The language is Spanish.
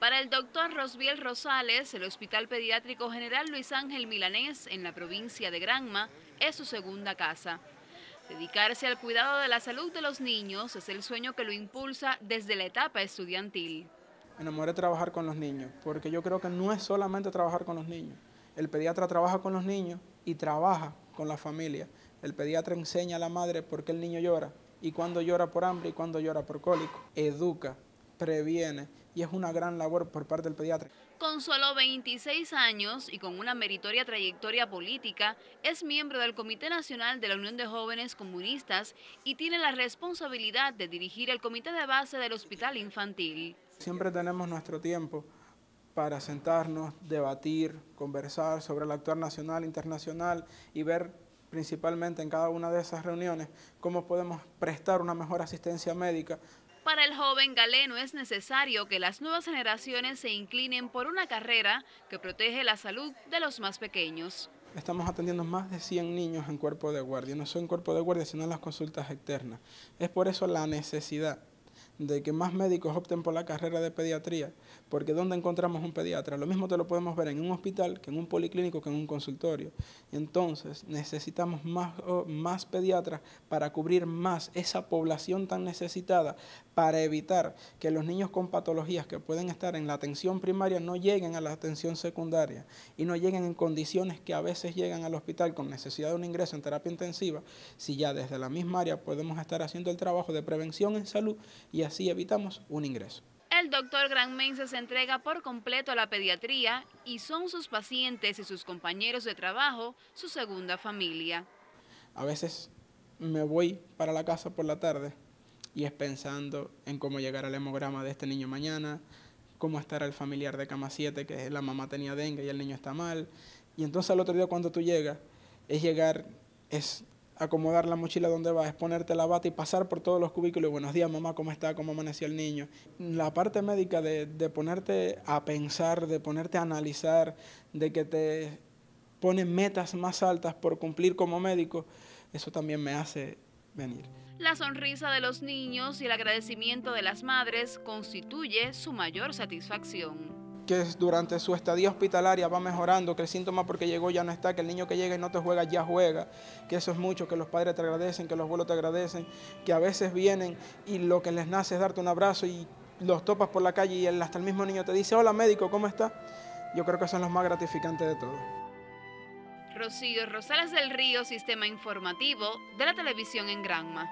Para el doctor Rosbiel Rosales, el Hospital Pediátrico General Luis Ángel Milanés, en la provincia de Granma, es su segunda casa. Dedicarse al cuidado de la salud de los niños es el sueño que lo impulsa desde la etapa estudiantil. Me enamoré de trabajar con los niños, porque yo creo que no es solamente trabajar con los niños. El pediatra trabaja con los niños y trabaja con la familia. El pediatra enseña a la madre por qué el niño llora y cuando llora por hambre y cuando llora por cólico. Educa previene y es una gran labor por parte del pediatra. Con solo 26 años y con una meritoria trayectoria política, es miembro del Comité Nacional de la Unión de Jóvenes Comunistas y tiene la responsabilidad de dirigir el comité de base del Hospital Infantil. Siempre tenemos nuestro tiempo para sentarnos, debatir, conversar sobre el actuar nacional, internacional y ver principalmente en cada una de esas reuniones, cómo podemos prestar una mejor asistencia médica para el joven galeno es necesario que las nuevas generaciones se inclinen por una carrera que protege la salud de los más pequeños. Estamos atendiendo más de 100 niños en cuerpo de guardia, no solo en cuerpo de guardia, sino en las consultas externas. Es por eso la necesidad de que más médicos opten por la carrera de pediatría, porque ¿dónde encontramos un pediatra? Lo mismo te lo podemos ver en un hospital, que en un policlínico, que en un consultorio. Entonces, necesitamos más, más pediatras para cubrir más esa población tan necesitada, para evitar que los niños con patologías que pueden estar en la atención primaria no lleguen a la atención secundaria y no lleguen en condiciones que a veces llegan al hospital con necesidad de un ingreso en terapia intensiva, si ya desde la misma área podemos estar haciendo el trabajo de prevención en salud y así evitamos un ingreso. El doctor Gran Mensa se entrega por completo a la pediatría y son sus pacientes y sus compañeros de trabajo su segunda familia. A veces me voy para la casa por la tarde y es pensando en cómo llegar al hemograma de este niño mañana, cómo estar al familiar de cama 7 que la mamá tenía dengue y el niño está mal. Y entonces al otro día cuando tú llegas, es llegar, es acomodar la mochila donde vas, es ponerte la bata y pasar por todos los cubículos. Buenos días, mamá, ¿cómo está? ¿Cómo amaneció el niño? La parte médica de, ponerte a pensar, de ponerte a analizar, de que te pone metas más altas por cumplir como médico, eso también me hace venir. La sonrisa de los niños y el agradecimiento de las madres constituye su mayor satisfacción que durante su estadía hospitalaria va mejorando, que el síntoma porque llegó ya no está, que el niño que llega y no te juega ya juega, que eso es mucho, que los padres te agradecen, que los abuelos te agradecen, que a veces vienen y lo que les nace es darte un abrazo y los topas por la calle y hasta el mismo niño te dice, hola médico, ¿cómo está? Yo creo que son los más gratificantes de todos. Rocío Rosales del Río, Sistema Informativo de la Televisión en Granma.